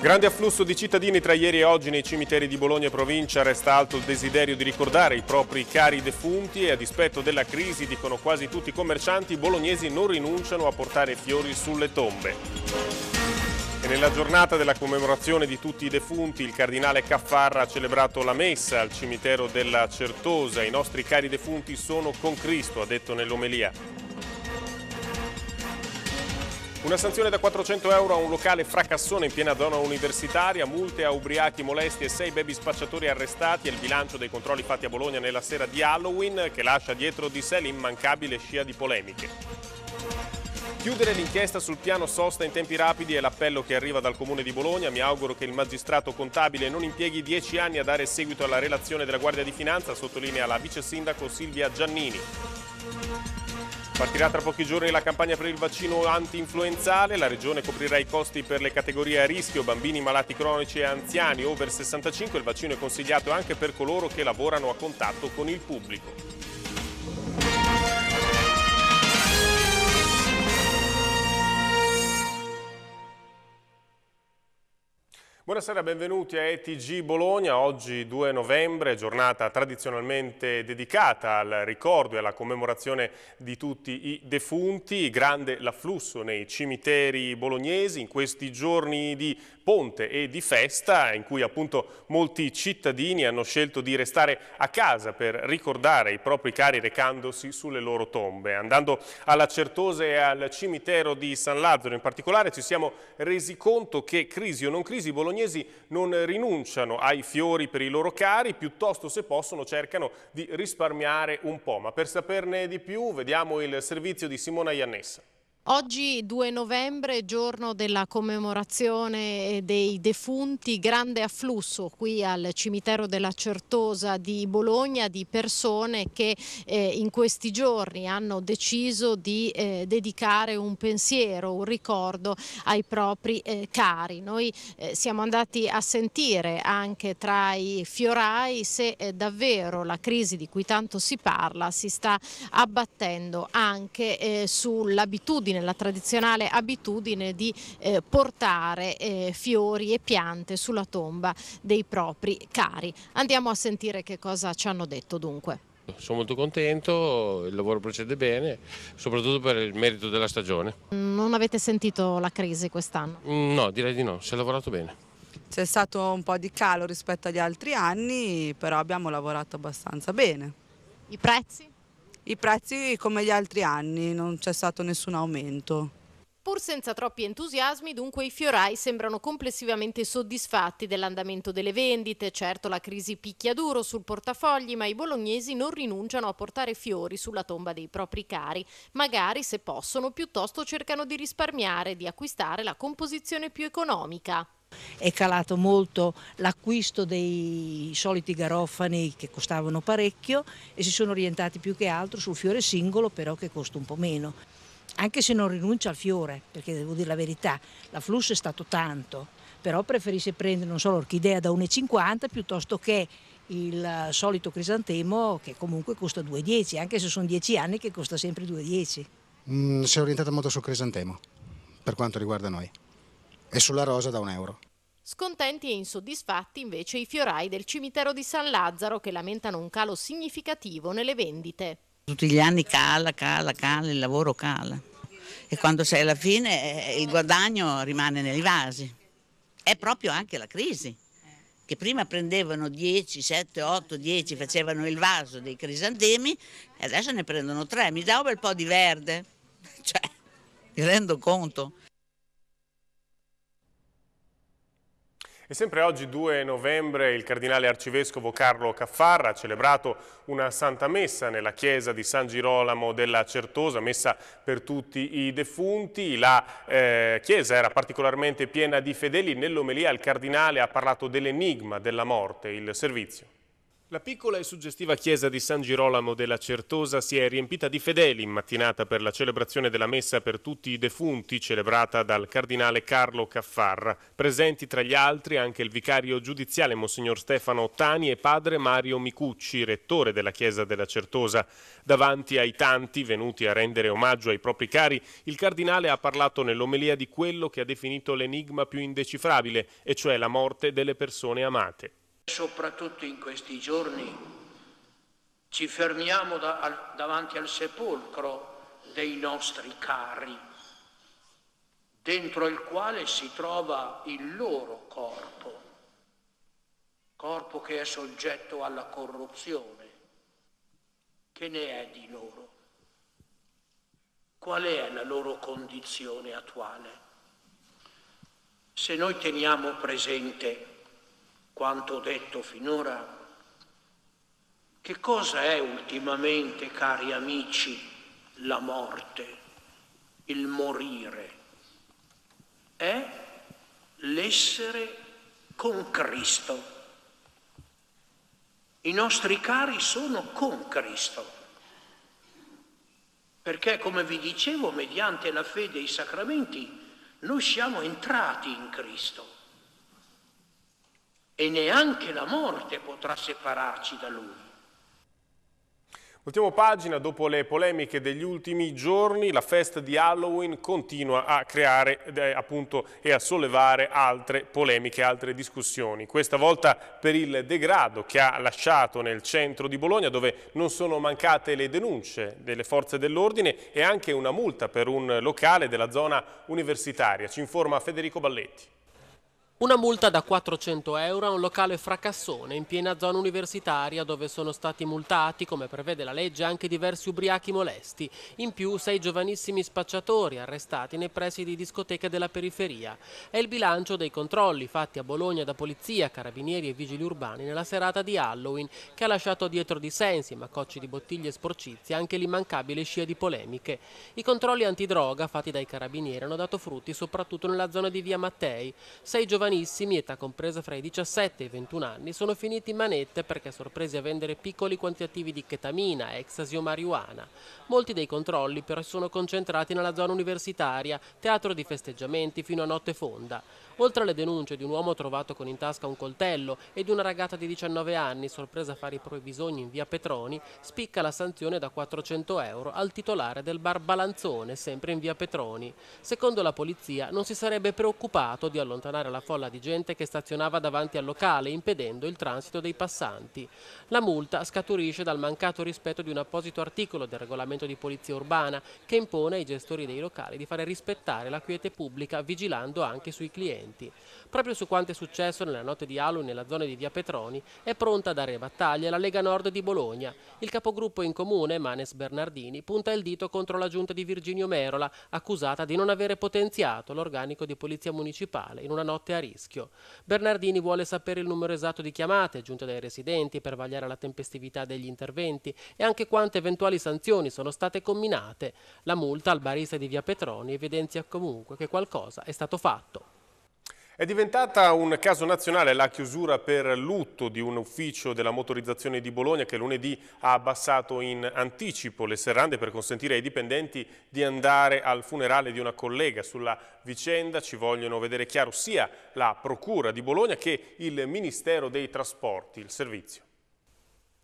Grande afflusso di cittadini tra ieri e oggi nei cimiteri di Bologna e provincia resta alto il desiderio di ricordare i propri cari defunti e a dispetto della crisi, dicono quasi tutti i commercianti, i bolognesi non rinunciano a portare fiori sulle tombe. E nella giornata della commemorazione di tutti i defunti il cardinale Caffarra ha celebrato la messa al cimitero della Certosa. I nostri cari defunti sono con Cristo, ha detto nell'omelia. Una sanzione da 400 euro a un locale fracassone in piena zona universitaria, multe a ubriachi molesti e sei baby spacciatori arrestati e il bilancio dei controlli fatti a Bologna nella sera di Halloween che lascia dietro di sé l'immancabile scia di polemiche. Chiudere l'inchiesta sul piano sosta in tempi rapidi è l'appello che arriva dal Comune di Bologna. Mi auguro che il magistrato contabile non impieghi dieci anni a dare seguito alla relazione della Guardia di Finanza, sottolinea la vice sindaco Silvia Giannini. Partirà tra pochi giorni la campagna per il vaccino anti-influenzale, la regione coprirà i costi per le categorie a rischio, bambini, malati cronici e anziani over 65, il vaccino è consigliato anche per coloro che lavorano a contatto con il pubblico. Buonasera, benvenuti a ETG Bologna. Oggi 2 novembre, giornata tradizionalmente dedicata al ricordo e alla commemorazione di tutti i defunti. Grande l'afflusso nei cimiteri bolognesi in questi giorni di ponte e di festa in cui appunto molti cittadini hanno scelto di restare a casa per ricordare i propri cari recandosi sulle loro tombe. Andando alla Certosa e al cimitero di San Lazzaro in particolare ci siamo resi conto che crisi o non crisi i bolognesi non rinunciano ai fiori per i loro cari, piuttosto se possono cercano di risparmiare un po'. Ma per saperne di più vediamo il servizio di Simona Iannessa. Oggi 2 novembre, giorno della commemorazione eh, dei defunti, grande afflusso qui al cimitero della Certosa di Bologna di persone che eh, in questi giorni hanno deciso di eh, dedicare un pensiero, un ricordo ai propri eh, cari. Noi eh, siamo andati a sentire anche tra i fiorai se eh, davvero la crisi di cui tanto si parla si sta abbattendo anche sull'abitudine l'abitudine, la tradizionale abitudine di eh, portare eh, fiori e piante sulla tomba dei propri cari. Andiamo a sentire che cosa ci hanno detto dunque. Sono molto contento, il lavoro procede bene, soprattutto per il merito della stagione. Mm, non avete sentito la crisi quest'anno? Mm, no, direi di no, si è lavorato bene. C'è stato un po' di calo rispetto agli altri anni, però abbiamo lavorato abbastanza bene. I prezzi? i prezzi come gli altri anni, non c'è stato nessun aumento. Pur senza troppi entusiasmi, dunque, i fiorai sembrano complessivamente soddisfatti dell'andamento delle vendite. Certo, la crisi picchia duro sul portafogli, ma i bolognesi non rinunciano a portare fiori sulla tomba dei propri cari. Magari, se possono, piuttosto cercano di risparmiare, di acquistare la composizione più economica è calato molto l'acquisto dei soliti garofani che costavano parecchio e si sono orientati più che altro sul fiore singolo però che costa un po' meno. Anche se non rinuncia al fiore, perché devo dire la verità, l'afflusso è stato tanto, però preferisce prendere non so l'orchidea da 1,50 piuttosto che il eh, solito crisantemo che comunque costa 2,10, anche se sono 10 anni che costa sempre 2,10. Mm, si è orientata molto sul crisantemo, per quanto riguarda noi e sulla rosa da un euro. Scontenti e insoddisfatti invece i fiorai del cimitero di San Lazzaro che lamentano un calo significativo nelle vendite. Tutti gli anni cala, cala, cala, il lavoro cala e quando sei alla fine eh, il guadagno rimane nei vasi. È proprio anche la crisi, che prima prendevano 10, 7, 8, 10, facevano il vaso dei crisantemi e adesso ne prendono 3. Mi dà un bel po' di verde, cioè, mi rendo conto. E sempre oggi 2 novembre il cardinale arcivescovo Carlo Caffarra ha celebrato una santa messa nella chiesa di San Girolamo della Certosa, messa per tutti i defunti. La eh, chiesa era particolarmente piena di fedeli. Nell'omelia il cardinale ha parlato dell'enigma della morte, il servizio. La piccola e suggestiva chiesa di San Girolamo della Certosa si è riempita di fedeli in mattinata per la celebrazione della messa per tutti i defunti celebrata dal cardinale Carlo Caffarra. Presenti tra gli altri anche il vicario giudiziale Monsignor Stefano Ottani e padre Mario Micucci, rettore della chiesa della Certosa. Davanti ai tanti venuti a rendere omaggio ai propri cari, il cardinale ha parlato nell'omelia di quello che ha definito l'enigma più indecifrabile, e cioè la morte delle persone amate soprattutto in questi giorni, ci fermiamo da, al, davanti al sepolcro dei nostri cari, dentro il quale si trova il loro corpo, corpo che è soggetto alla corruzione. Che ne è di loro? Qual è la loro condizione attuale? Se noi teniamo presente quanto detto finora? Che cosa è ultimamente, cari amici, la morte, il morire? È l'essere con Cristo. I nostri cari sono con Cristo. Perché, come vi dicevo, mediante la fede e i sacramenti, noi siamo entrati in Cristo e neanche la morte potrà separarci da lui. Ultimo pagina, dopo le polemiche degli ultimi giorni, la festa di Halloween continua a creare eh, appunto, e a sollevare altre polemiche, altre discussioni. Questa volta per il degrado che ha lasciato nel centro di Bologna, dove non sono mancate le denunce delle forze dell'ordine e anche una multa per un locale della zona universitaria. Ci informa Federico Balletti. Una multa da 400 euro a un locale fracassone in piena zona universitaria dove sono stati multati, come prevede la legge, anche diversi ubriachi molesti. In più sei giovanissimi spacciatori arrestati nei pressi di discoteche della periferia. È il bilancio dei controlli fatti a Bologna da polizia, carabinieri e vigili urbani nella serata di Halloween che ha lasciato dietro di sé, insieme di bottiglie e sporcizie, anche l'immancabile scia di polemiche. I controlli antidroga fatti dai carabinieri hanno dato frutti soprattutto nella zona di via Mattei. Sei giovani giovanissimi, età compresa fra i 17 e i 21 anni, sono finiti in manette perché sorpresi a vendere piccoli quantitativi di ketamina, ecstasy o marijuana. Molti dei controlli però sono concentrati nella zona universitaria, teatro di festeggiamenti fino a notte fonda. Oltre alle denunce di un uomo trovato con in tasca un coltello e di una ragazza di 19 anni sorpresa a fare i propri bisogni in via Petroni, spicca la sanzione da 400 euro al titolare del bar Balanzone, sempre in via Petroni. Secondo la polizia non si sarebbe preoccupato di allontanare la folla folla di gente che stazionava davanti al locale impedendo il transito dei passanti. La multa scaturisce dal mancato rispetto di un apposito articolo del regolamento di polizia urbana che impone ai gestori dei locali di fare rispettare la quiete pubblica vigilando anche sui clienti. Proprio su quanto è successo nella notte di Alu nella zona di Via Petroni è pronta a dare battaglia la Lega Nord di Bologna. Il capogruppo in comune, Manes Bernardini, punta il dito contro la giunta di Virginio Merola, accusata di non avere potenziato l'organico di polizia municipale in una notte a Rio rischio. Bernardini vuole sapere il numero esatto di chiamate giunte dai residenti per vagliare la tempestività degli interventi e anche quante eventuali sanzioni sono state comminate. La multa al barista di Via Petroni evidenzia comunque che qualcosa è stato fatto. È diventata un caso nazionale la chiusura per lutto di un ufficio della motorizzazione di Bologna che lunedì ha abbassato in anticipo le serrande per consentire ai dipendenti di andare al funerale di una collega. Sulla vicenda ci vogliono vedere chiaro sia la Procura di Bologna che il Ministero dei Trasporti, il servizio.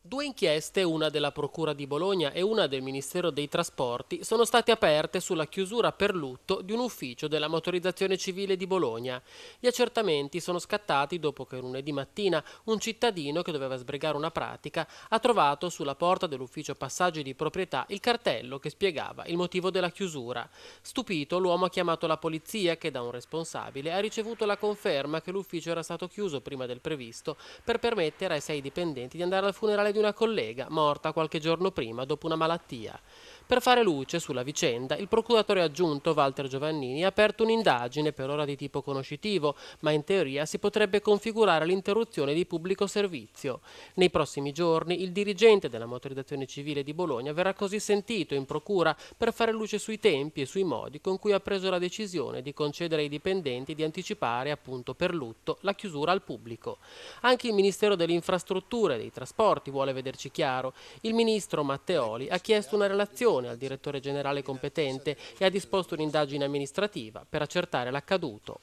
Due inchieste, una della Procura di Bologna e una del Ministero dei Trasporti, sono state aperte sulla chiusura per lutto di un ufficio della motorizzazione civile di Bologna. Gli accertamenti sono scattati dopo che lunedì mattina un cittadino che doveva sbrigare una pratica ha trovato sulla porta dell'ufficio passaggi di proprietà il cartello che spiegava il motivo della chiusura. Stupito, l'uomo ha chiamato la polizia che da un responsabile ha ricevuto la conferma che l'ufficio era stato chiuso prima del previsto per permettere ai sei dipendenti di andare al funerale di una collega morta qualche giorno prima dopo una malattia. Per fare luce sulla vicenda, il procuratore aggiunto Walter Giovannini ha aperto un'indagine per ora di tipo conoscitivo, ma in teoria si potrebbe configurare l'interruzione di pubblico servizio. Nei prossimi giorni il dirigente della motorizzazione civile di Bologna verrà così sentito in procura per fare luce sui tempi e sui modi con cui ha preso la decisione di concedere ai dipendenti di anticipare, appunto per lutto, la chiusura al pubblico. Anche il Ministero delle Infrastrutture e dei Trasporti vuole vederci chiaro. Il ministro Matteoli ha chiesto una relazione relazione al direttore generale competente e ha disposto un'indagine amministrativa per accertare l'accaduto.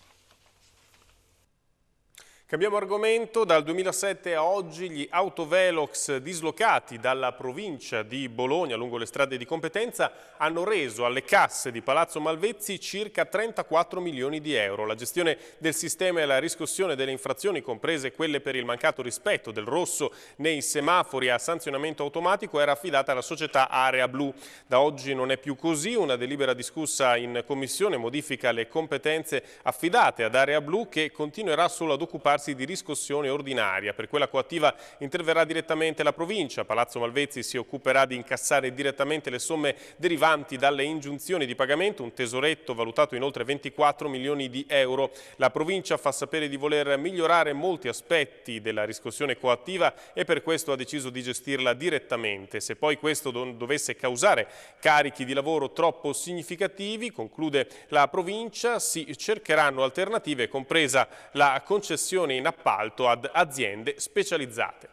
Cambiamo argomento, dal 2007 a oggi gli autovelox dislocati dalla provincia di Bologna lungo le strade di competenza hanno reso alle casse di Palazzo Malvezzi circa 34 milioni di euro. La gestione del sistema e la riscossione delle infrazioni, comprese quelle per il mancato rispetto del rosso nei semafori a sanzionamento automatico, era affidata alla società Area Blu. Da oggi non è più così, una delibera discussa in commissione modifica le competenze affidate ad Area Blu che continuerà solo ad occuparsi occuparsi di riscossione ordinaria. Per quella coattiva interverrà direttamente la provincia. Palazzo Malvezzi si occuperà di incassare direttamente le somme derivanti dalle ingiunzioni di pagamento, un tesoretto valutato in oltre 24 milioni di euro. La provincia fa sapere di voler migliorare molti aspetti della riscossione coattiva e per questo ha deciso di gestirla direttamente. Se poi questo dovesse causare carichi di lavoro troppo significativi, conclude la provincia, si cercheranno alternative, compresa la concessione concessione in appalto ad aziende specializzate.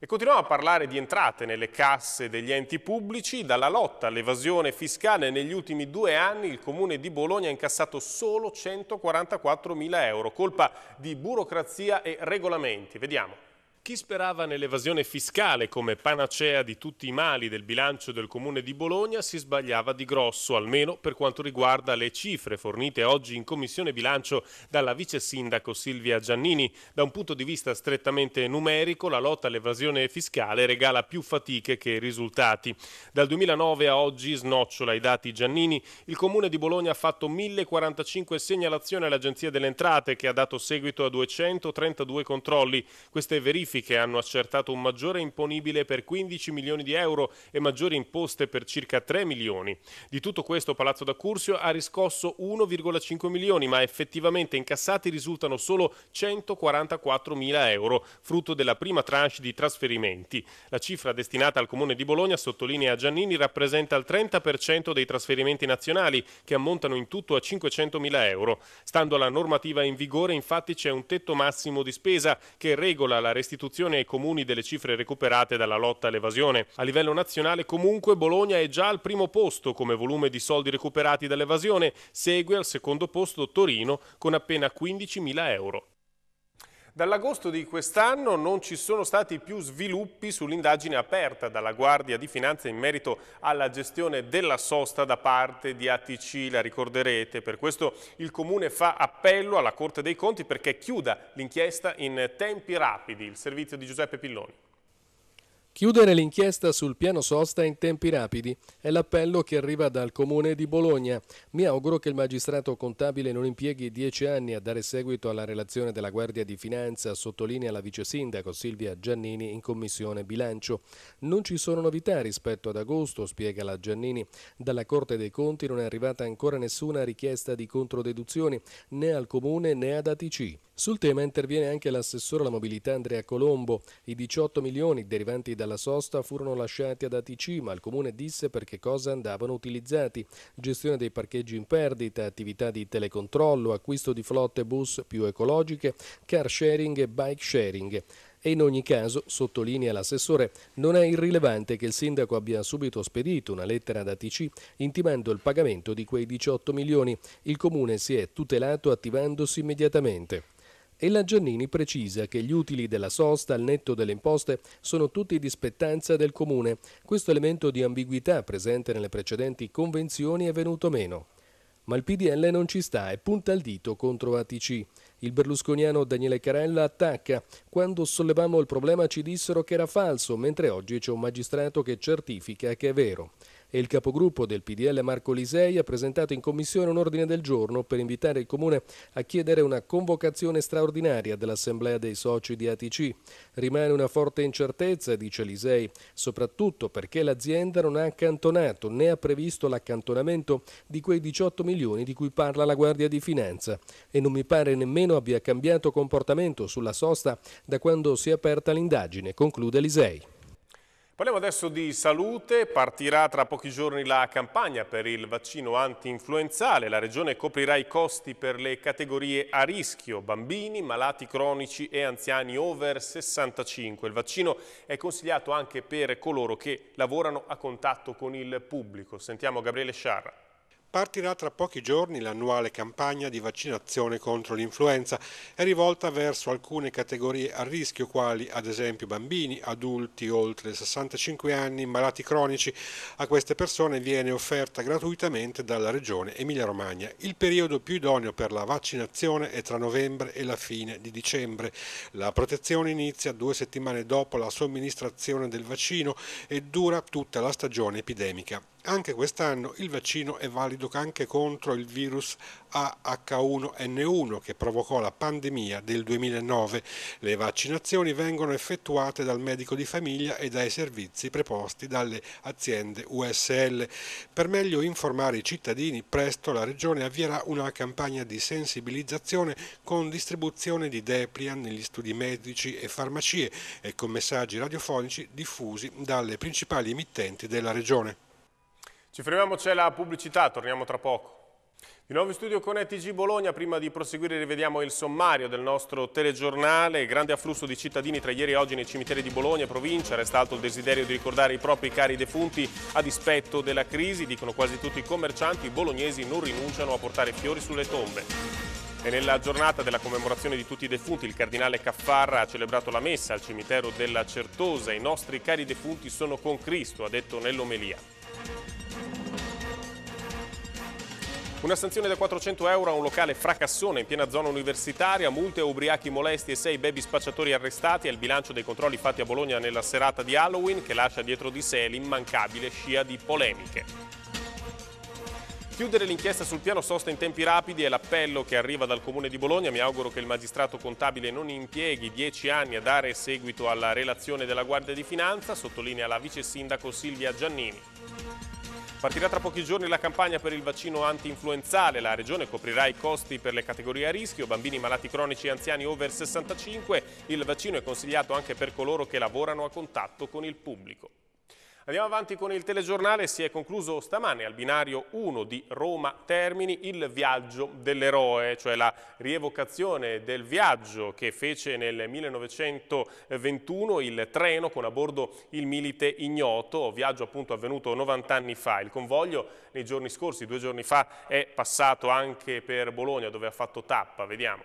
E continuiamo a parlare di entrate nelle casse degli enti pubblici. Dalla lotta all'evasione fiscale negli ultimi due anni il comune di Bologna ha incassato solo 144 mila euro, colpa di burocrazia e regolamenti. Vediamo. Chi sperava nell'evasione fiscale come panacea di tutti i mali del bilancio del comune di Bologna si sbagliava di grosso, almeno per quanto riguarda le cifre fornite oggi in commissione bilancio dalla vice sindaco Silvia Giannini. Da un punto di vista strettamente numerico, la lotta all'evasione fiscale regala più fatiche che risultati. Dal 2009 a oggi, snocciola i dati Giannini, il comune di Bologna ha fatto 1045 segnalazioni all'Agenzia delle Entrate che ha dato seguito a 232 controlli. Queste verifiche acquisti che hanno accertato un maggiore imponibile per 15 milioni di euro e maggiori imposte per circa 3 milioni. Di tutto questo Palazzo da Cursio ha riscosso 1,5 milioni, ma effettivamente incassati risultano solo 144 mila euro, frutto della prima tranche di trasferimenti. La cifra destinata al Comune di Bologna, sottolinea Giannini, rappresenta il 30% dei trasferimenti nazionali, che ammontano in tutto a 500 mila euro. Stando alla normativa in vigore, infatti, c'è un tetto massimo di spesa che regola la restituzione istituzioni ai comuni delle cifre recuperate dalla lotta all'evasione. A livello nazionale comunque Bologna è già al primo posto come volume di soldi recuperati dall'evasione, segue al secondo posto Torino con appena 15.000 euro. Dall'agosto di quest'anno non ci sono stati più sviluppi sull'indagine aperta dalla Guardia di Finanza in merito alla gestione della sosta da parte di ATC, la ricorderete. Per questo il Comune fa appello alla Corte dei Conti perché chiuda l'inchiesta in tempi rapidi. Il servizio di Giuseppe Pilloni. Chiudere l'inchiesta sul piano sosta in tempi rapidi è l'appello che arriva dal comune di Bologna. Mi auguro che il magistrato contabile non impieghi dieci anni a dare seguito alla relazione della Guardia di Finanza, sottolinea la vice sindaco Silvia Giannini in commissione bilancio. Non ci sono novità rispetto ad agosto, spiega la Giannini. Dalla Corte dei Conti non è arrivata ancora nessuna richiesta di controdeduzioni né al comune né ad ATC. Sul tema interviene anche l'assessore alla mobilità Andrea Colombo. I 18 milioni derivanti dalla sosta furono lasciati ad ATC, ma il comune disse per che cosa andavano utilizzati. Gestione dei parcheggi in perdita, attività di telecontrollo, acquisto di flotte bus più ecologiche, car sharing e bike sharing. E in ogni caso, sottolinea l'assessore, non è irrilevante che il sindaco abbia subito spedito una lettera ad ATC intimando il pagamento di quei 18 milioni. Il comune si è tutelato attivandosi immediatamente. E la Giannini precisa che gli utili della sosta al netto delle imposte sono tutti di spettanza del Comune. Questo elemento di ambiguità presente nelle precedenti convenzioni è venuto meno. Ma il PDL non ci sta e punta il dito contro ATC. Il berlusconiano Daniele Carella attacca. Quando sollevamo il problema ci dissero che era falso, mentre oggi c'è un magistrato che certifica che è vero e il capogruppo del PDL Marco Lisei ha presentato in commissione un ordine del giorno per invitare il Comune a chiedere una convocazione straordinaria dell'Assemblea dei soci di ATC. Rimane una forte incertezza, dice Lisei, soprattutto perché l'azienda non ha accantonato né ha previsto l'accantonamento di quei 18 milioni di cui parla la Guardia di Finanza e non mi pare nemmeno abbia cambiato comportamento sulla sosta da quando si è aperta l'indagine, conclude Lisei. Parliamo adesso di salute, partirà tra pochi giorni la campagna per il vaccino anti-influenzale, la regione coprirà i costi per le categorie a rischio, bambini, malati cronici e anziani over 65. Il vaccino è consigliato anche per coloro che lavorano a contatto con il pubblico. Sentiamo Gabriele Sciarra. Partirà tra pochi giorni l'annuale campagna di vaccinazione contro l'influenza. È rivolta verso alcune categorie a rischio, quali ad esempio bambini, adulti oltre 65 anni, malati cronici. A queste persone viene offerta gratuitamente dalla Regione Emilia-Romagna. Il periodo più idoneo per la vaccinazione è tra novembre e la fine di dicembre. La protezione inizia due settimane dopo la somministrazione del vaccino e dura tutta la stagione epidemica anche quest'anno il vaccino è valido anche contro il virus AH1N1 che provocò la pandemia del 2009. Le vaccinazioni vengono effettuate dal medico di famiglia e dai servizi preposti dalle aziende USL. Per meglio informare i cittadini, presto la Regione avvierà una campagna di sensibilizzazione con distribuzione di Deplian negli studi medici e farmacie e con messaggi radiofonici diffusi dalle principali emittenti della Regione. Ci fermiamo, c'è la pubblicità, torniamo tra poco. Di nuovo in studio con ETG Bologna, prima di proseguire rivediamo il sommario del nostro telegiornale, grande afflusso di cittadini tra ieri e oggi nei cimiteri di Bologna e provincia, resta alto il desiderio di ricordare i propri cari defunti a dispetto della crisi, dicono quasi tutti i commercianti, i bolognesi non rinunciano a portare fiori sulle tombe. E nella giornata della commemorazione di tutti i defunti, il cardinale Caffarra ha celebrato la messa al cimitero della Certosa. I nostri cari defunti sono con Cristo, ha detto nell'omelia. Una sanzione da 400 euro a un locale fracassone in piena zona universitaria, multe ubriachi molesti e sei baby spacciatori arrestati è il bilancio dei controlli fatti a Bologna nella serata di Halloween che lascia dietro di sé l'immancabile scia di polemiche. Chiudere l'inchiesta sul piano sosta in tempi rapidi è l'appello che arriva dal Comune di Bologna. Mi auguro che il magistrato contabile non impieghi dieci anni a dare seguito alla relazione della Guardia di Finanza, sottolinea la vice sindaco Silvia Giannini. Partirà tra pochi giorni la campagna per il vaccino anti-influenzale. La Regione coprirà i costi per le categorie a rischio, bambini malati cronici e anziani over 65. Il vaccino è consigliato anche per coloro che lavorano a contatto con il pubblico. Andiamo avanti con il telegiornale, si è concluso stamane al binario 1 di Roma Termini il viaggio dell'eroe, cioè la rievocazione del viaggio che fece nel 1921 il treno con a bordo il milite ignoto, viaggio appunto avvenuto 90 anni fa. Il convoglio nei giorni scorsi, due giorni fa, è passato anche per Bologna dove ha fatto tappa, vediamo.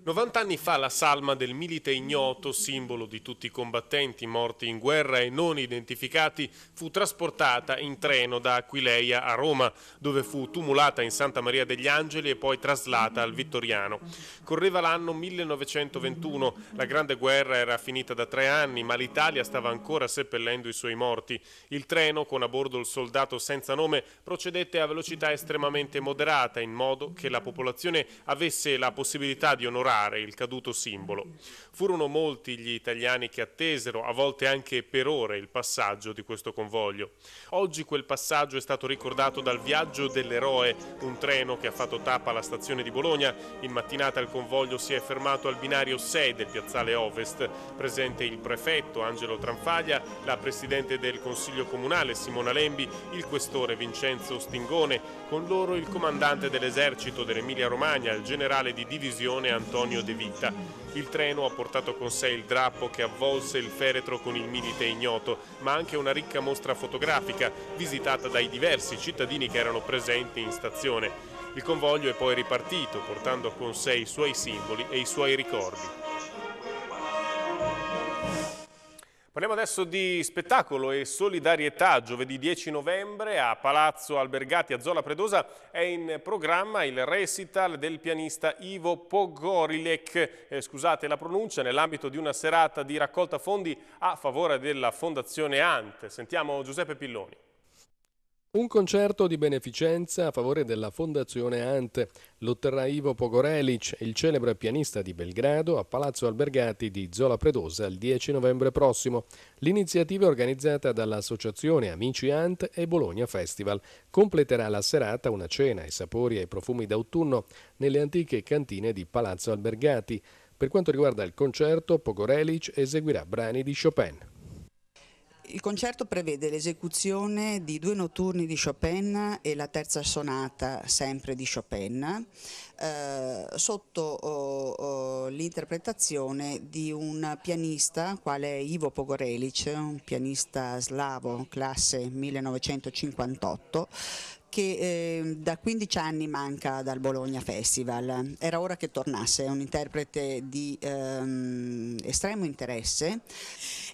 90 anni fa la salma del milite ignoto, simbolo di tutti i combattenti morti in guerra e non identificati, fu trasportata in treno da Aquileia a Roma, dove fu tumulata in Santa Maria degli Angeli e poi traslata al Vittoriano. Correva l'anno 1921, la Grande Guerra era finita da tre anni, ma l'Italia stava ancora seppellendo i suoi morti. Il treno, con a bordo il soldato senza nome, procedette a velocità estremamente moderata, in modo che la popolazione avesse la possibilità di onorare onorare il caduto simbolo. Furono molti gli italiani che attesero, a volte anche per ore, il passaggio di questo convoglio. Oggi quel passaggio è stato ricordato dal viaggio dell'eroe, un treno che ha fatto tappa alla stazione di Bologna. In mattinata il convoglio si è fermato al binario 6 del piazzale Ovest, presente il prefetto Angelo Tranfaglia, la presidente del Consiglio Comunale Simona Lembi, il questore Vincenzo Stingone, con loro il comandante dell'esercito dell'Emilia Romagna, il generale di divisione Antonio Antonio De Vita. Il treno ha portato con sé il drappo che avvolse il feretro con il milite ignoto, ma anche una ricca mostra fotografica visitata dai diversi cittadini che erano presenti in stazione. Il convoglio è poi ripartito portando con sé i suoi simboli e i suoi ricordi. Parliamo adesso di spettacolo e solidarietà. Giovedì 10 novembre a Palazzo Albergati a Zola Predosa è in programma il recital del pianista Ivo Pogorilek, eh, scusate la pronuncia, nell'ambito di una serata di raccolta fondi a favore della Fondazione Ante. Sentiamo Giuseppe Pilloni. Un concerto di beneficenza a favore della Fondazione Ant lo terrà Ivo Pogorelic, il celebre pianista di Belgrado, a Palazzo Albergati di Zola Predosa il 10 novembre prossimo. L'iniziativa è organizzata dall'associazione Amici Ant e Bologna Festival. Completerà la serata una cena ai sapori e ai profumi d'autunno nelle antiche cantine di Palazzo Albergati. Per quanto riguarda il concerto, Pogorelic eseguirà brani di Chopin. Il concerto prevede l'esecuzione di due notturni di Chopin e la terza sonata sempre di Chopin eh, sotto oh, oh, l'interpretazione di un pianista quale Ivo Pogorelic, un pianista slavo classe 1958 che eh, da 15 anni manca dal Bologna Festival. Era ora che tornasse, è un interprete di ehm, estremo interesse.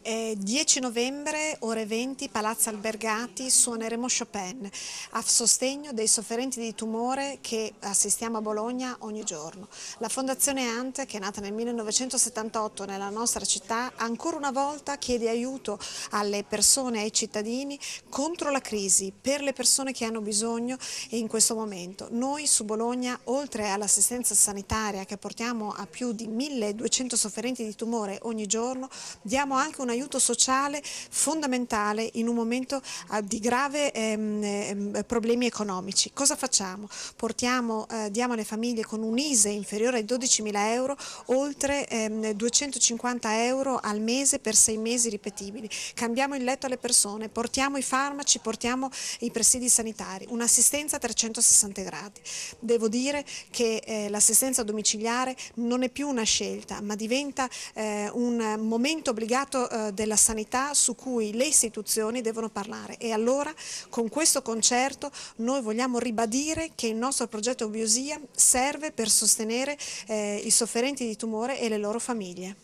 Eh, 10 novembre, ore 20, Palazzo Albergati, suoneremo Chopin a sostegno dei sofferenti di tumore che assistiamo a Bologna ogni giorno. La Fondazione Ant, che è nata nel 1978 nella nostra città, ancora una volta chiede aiuto alle persone, ai cittadini contro la crisi, per le persone che hanno bisogno in questo momento. Noi su Bologna, oltre all'assistenza sanitaria che portiamo a più di 1200 sofferenti di tumore ogni giorno, diamo anche una aiuto sociale fondamentale in un momento ah, di grave ehm, ehm, problemi economici. Cosa facciamo? Portiamo, eh, diamo alle famiglie con un ISE inferiore ai 12.000 euro oltre ehm, 250 euro al mese per sei mesi ripetibili. Cambiamo il letto alle persone, portiamo i farmaci, portiamo i presidi sanitari, un'assistenza a 360 gradi. Devo dire che eh, l'assistenza domiciliare non è più una scelta, ma diventa eh, un momento obbligato eh, eh, della sanità su cui le istituzioni devono parlare e allora con questo concerto noi vogliamo ribadire che il nostro progetto Biosia serve per sostenere eh, i sofferenti di tumore e le loro famiglie.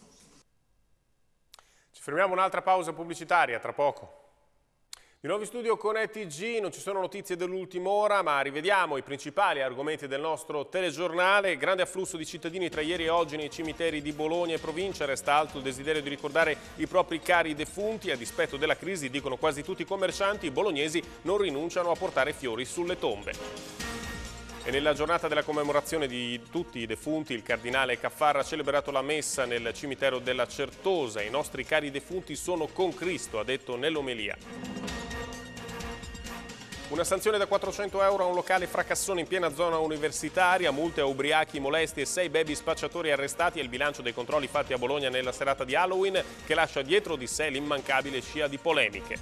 Ci fermiamo un'altra pausa pubblicitaria, tra poco. Di nuovo in studio con ETG, non ci sono notizie dell'ultima ora, ma rivediamo i principali argomenti del nostro telegiornale. Grande afflusso di cittadini tra ieri e oggi nei cimiteri di Bologna e provincia. Resta alto il desiderio di ricordare i propri cari defunti. A dispetto della crisi, dicono quasi tutti i commercianti, i bolognesi non rinunciano a portare fiori sulle tombe. E nella giornata della commemorazione di tutti i defunti, il cardinale Caffarra ha celebrato la messa nel cimitero della Certosa. I nostri cari defunti sono con Cristo, ha detto nell'omelia. Una sanzione da 400 euro a un locale fracassone in piena zona universitaria, multe a ubriachi molesti e sei baby spacciatori arrestati e il bilancio dei controlli fatti a Bologna nella serata di Halloween che lascia dietro di sé l'immancabile scia di polemiche.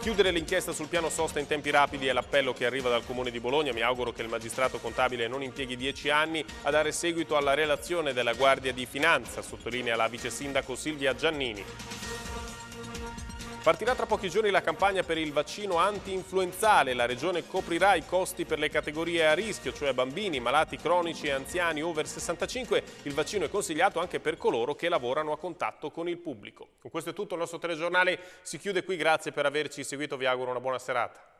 Chiudere l'inchiesta sul piano sosta in tempi rapidi è l'appello che arriva dal Comune di Bologna. Mi auguro che il magistrato contabile non impieghi dieci anni a dare seguito alla relazione della Guardia di Finanza, sottolinea la vice sindaco Silvia Giannini. Partirà tra pochi giorni la campagna per il vaccino anti-influenzale. La regione coprirà i costi per le categorie a rischio, cioè bambini, malati cronici e anziani over 65. Il vaccino è consigliato anche per coloro che lavorano a contatto con il pubblico. Con questo è tutto, il nostro telegiornale si chiude qui. Grazie per averci seguito, vi auguro una buona serata.